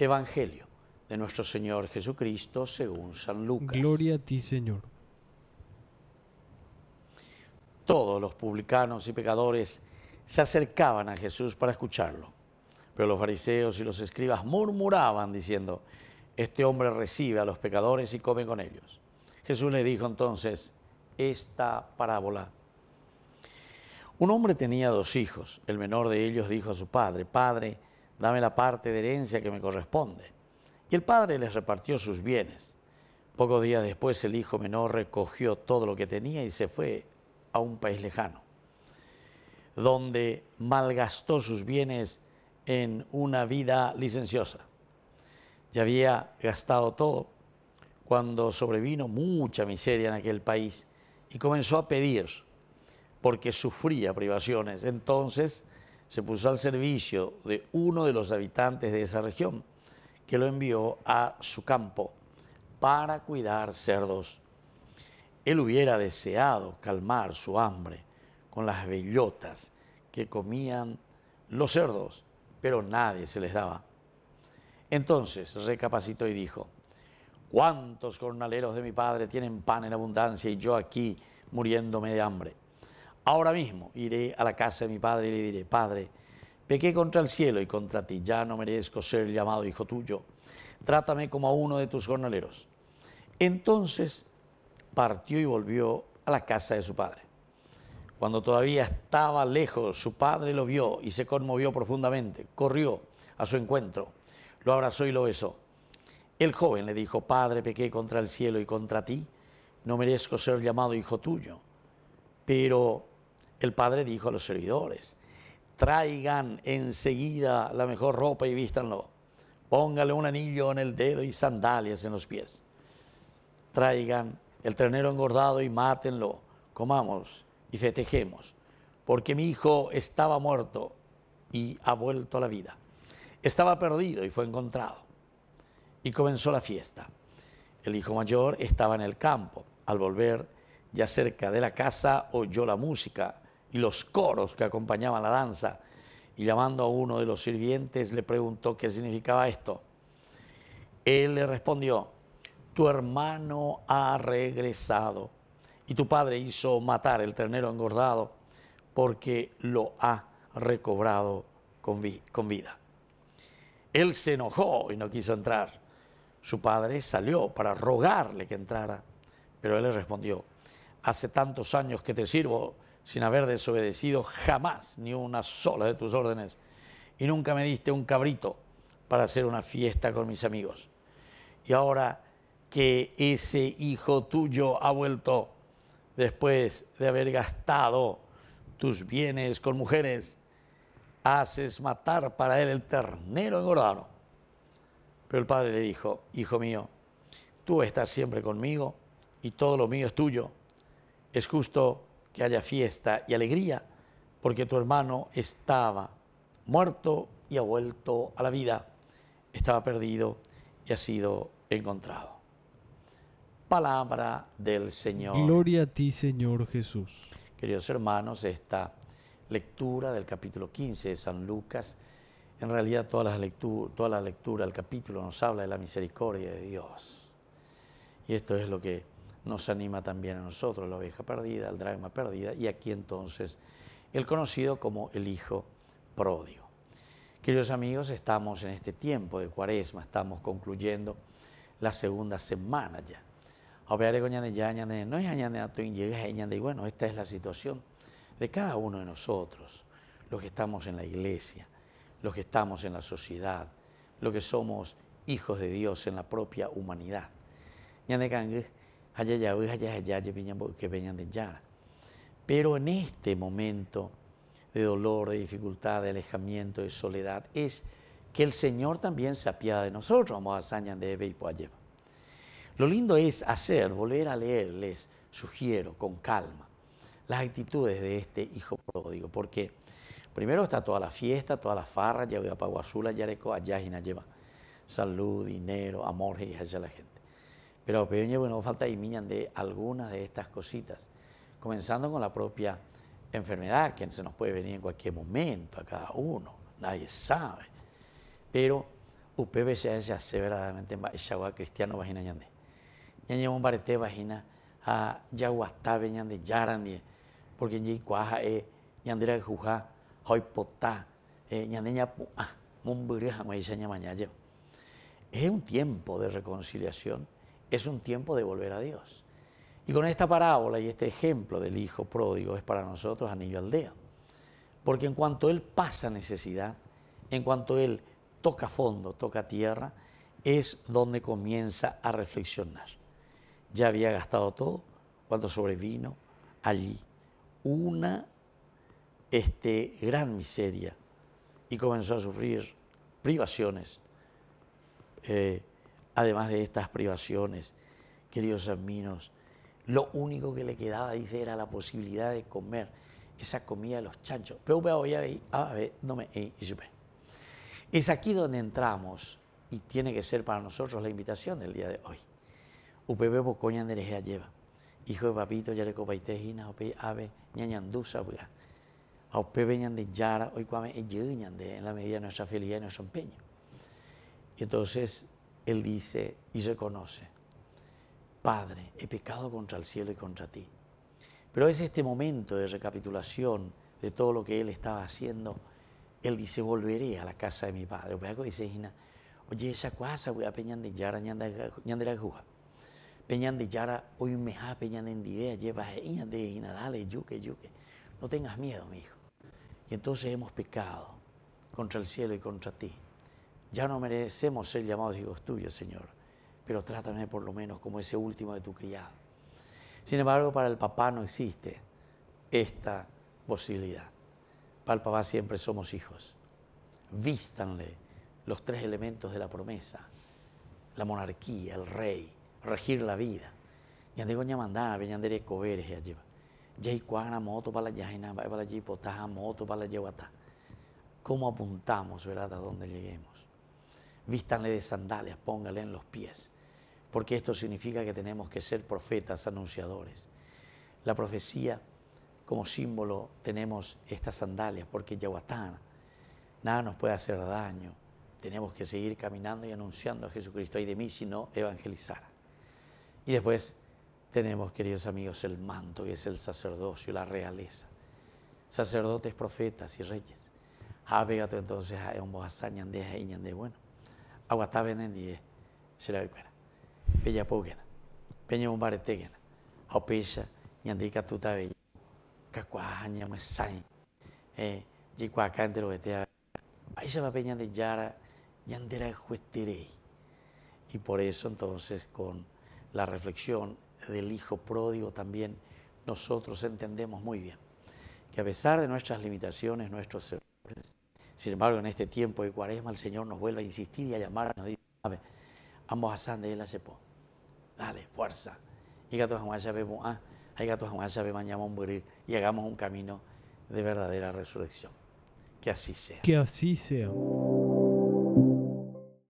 Evangelio de nuestro Señor Jesucristo según San Lucas. Gloria a ti, Señor. Todos los publicanos y pecadores se acercaban a Jesús para escucharlo, pero los fariseos y los escribas murmuraban diciendo, este hombre recibe a los pecadores y come con ellos. Jesús le dijo entonces esta parábola. Un hombre tenía dos hijos, el menor de ellos dijo a su padre, Padre, dame la parte de herencia que me corresponde. Y el padre les repartió sus bienes. Pocos días después el hijo menor recogió todo lo que tenía y se fue a un país lejano, donde malgastó sus bienes en una vida licenciosa. Ya había gastado todo cuando sobrevino mucha miseria en aquel país y comenzó a pedir porque sufría privaciones. Entonces se puso al servicio de uno de los habitantes de esa región, que lo envió a su campo para cuidar cerdos. Él hubiera deseado calmar su hambre con las bellotas que comían los cerdos, pero nadie se les daba. Entonces recapacitó y dijo, ¿cuántos jornaleros de mi padre tienen pan en abundancia y yo aquí muriéndome de hambre? Ahora mismo iré a la casa de mi padre y le diré, Padre, pequé contra el cielo y contra ti, ya no merezco ser llamado hijo tuyo, trátame como a uno de tus jornaleros. Entonces partió y volvió a la casa de su padre. Cuando todavía estaba lejos, su padre lo vio y se conmovió profundamente, corrió a su encuentro, lo abrazó y lo besó. El joven le dijo, Padre, pequé contra el cielo y contra ti, no merezco ser llamado hijo tuyo, pero el padre dijo a los servidores, traigan enseguida la mejor ropa y vístanlo, póngale un anillo en el dedo y sandalias en los pies, traigan el trenero engordado y mátenlo, comamos y festejemos, porque mi hijo estaba muerto y ha vuelto a la vida, estaba perdido y fue encontrado, y comenzó la fiesta. El hijo mayor estaba en el campo, al volver, ya cerca de la casa oyó la música y los coros que acompañaban la danza, y llamando a uno de los sirvientes le preguntó qué significaba esto. Él le respondió, tu hermano ha regresado y tu padre hizo matar el ternero engordado porque lo ha recobrado con, con vida. Él se enojó y no quiso entrar. Su padre salió para rogarle que entrara, pero él le respondió, hace tantos años que te sirvo, sin haber desobedecido jamás ni una sola de tus órdenes, y nunca me diste un cabrito para hacer una fiesta con mis amigos. Y ahora que ese hijo tuyo ha vuelto después de haber gastado tus bienes con mujeres, haces matar para él el ternero engordado. Pero el padre le dijo, hijo mío, tú estás siempre conmigo y todo lo mío es tuyo. Es justo que haya fiesta y alegría, porque tu hermano estaba muerto y ha vuelto a la vida, estaba perdido y ha sido encontrado. Palabra del Señor. Gloria a ti, Señor Jesús. Queridos hermanos, esta lectura del capítulo 15 de San Lucas, en realidad toda la lectura, toda la lectura del capítulo nos habla de la misericordia de Dios. Y esto es lo que nos anima también a nosotros, la oveja perdida, el dragma perdida, y aquí entonces el conocido como el hijo pródigo. Queridos amigos, estamos en este tiempo de cuaresma, estamos concluyendo la segunda semana ya. No es bueno, esta es la situación de cada uno de nosotros, los que estamos en la iglesia, los que estamos en la sociedad, los que somos hijos de Dios en la propia humanidad que venían de Pero en este momento de dolor, de dificultad, de alejamiento, de soledad, es que el Señor también se apiada de nosotros, vamos a de Lo lindo es hacer, volver a leerles, sugiero con calma las actitudes de este hijo pródigo, porque primero está toda la fiesta, toda la farra, ya voy a ya Yareco, allá lleva salud, dinero, amor y a la gente. Pero Peña, bueno, falta y miñan de algunas de estas cositas, comenzando con la propia enfermedad, que se nos puede venir en cualquier momento a cada uno, nadie sabe. Pero UPB se hace verdaderamente en cristiano vagina ñande. Ñañe un barete vagina a yaguastabe ñande porque ñi cuaja e eh, ñandera jujá, hoipotá, ñande eh, ñapu, ah, mumbure jamás Es un tiempo de reconciliación es un tiempo de volver a Dios. Y con esta parábola y este ejemplo del hijo pródigo es para nosotros anillo al dedo. Porque en cuanto él pasa necesidad, en cuanto él toca fondo, toca tierra, es donde comienza a reflexionar. Ya había gastado todo cuando sobrevino allí una este, gran miseria y comenzó a sufrir privaciones, eh, además de estas privaciones, queridos amigos, lo único que le quedaba, dice, era la posibilidad de comer esa comida de los chanchos. Pero voy a ver, no eh, me... Es aquí donde entramos y tiene que ser para nosotros la invitación del día de hoy. UPB Bocoña Nerejea lleva. Hijo de papito, Yareco Paitejina, Ope Ave, Ñañandusa, A upebe Ñan de Yara, hoy cuame, eh, en la medida de nuestra felicidad y nuestro empeño. Y entonces él dice y reconoce, Padre, he pecado contra el cielo y contra ti. Pero es este momento de recapitulación de todo lo que Él estaba haciendo. Él dice, volveré a la casa de mi padre. dice, oye, esa cosa voy a peñan de yara, ñan de la juja. Peñan de yara, hoy me ha peñan en divea, lleva de dale, yuque, yuque. No tengas miedo, mi hijo. Y entonces hemos pecado contra el cielo y contra ti. Ya no merecemos ser llamados hijos tuyos, Señor, pero trátame por lo menos como ese último de tu criado. Sin embargo, para el papá no existe esta posibilidad. Para el papá siempre somos hijos. Vístanle los tres elementos de la promesa, la monarquía, el rey, regir la vida. ¿Cómo moto moto apuntamos, verdad, a dónde lleguemos vístanle de sandalias, póngale en los pies, porque esto significa que tenemos que ser profetas, anunciadores. La profecía, como símbolo, tenemos estas sandalias, porque Yahuatán, nada nos puede hacer daño. Tenemos que seguir caminando y anunciando a Jesucristo y de mí, si no, evangelizar. Y después tenemos, queridos amigos, el manto, que es el sacerdocio, la realeza. Sacerdotes, profetas y reyes. Hábegate entonces a un de bueno aguatábenen y sirabipena. Peña Pugena, Peña Bombaretegena, Haupisha, Ñandica Tutave, Cacuá, Ñamesay, e, Yicuacá, Enterobetea, ahí se va Peña de Yara, Yandera Jueterey. Y por eso entonces con la reflexión del Hijo Pródigo también nosotros entendemos muy bien que a pesar de nuestras limitaciones, nuestros errores, sin embargo, en este tiempo de cuaresma, el Señor nos vuelve a insistir y a llamar, nos dice, ambos y de la sepo. Dale, fuerza. Y ah, y hagamos un camino de verdadera resurrección. Que así sea. Que así sea.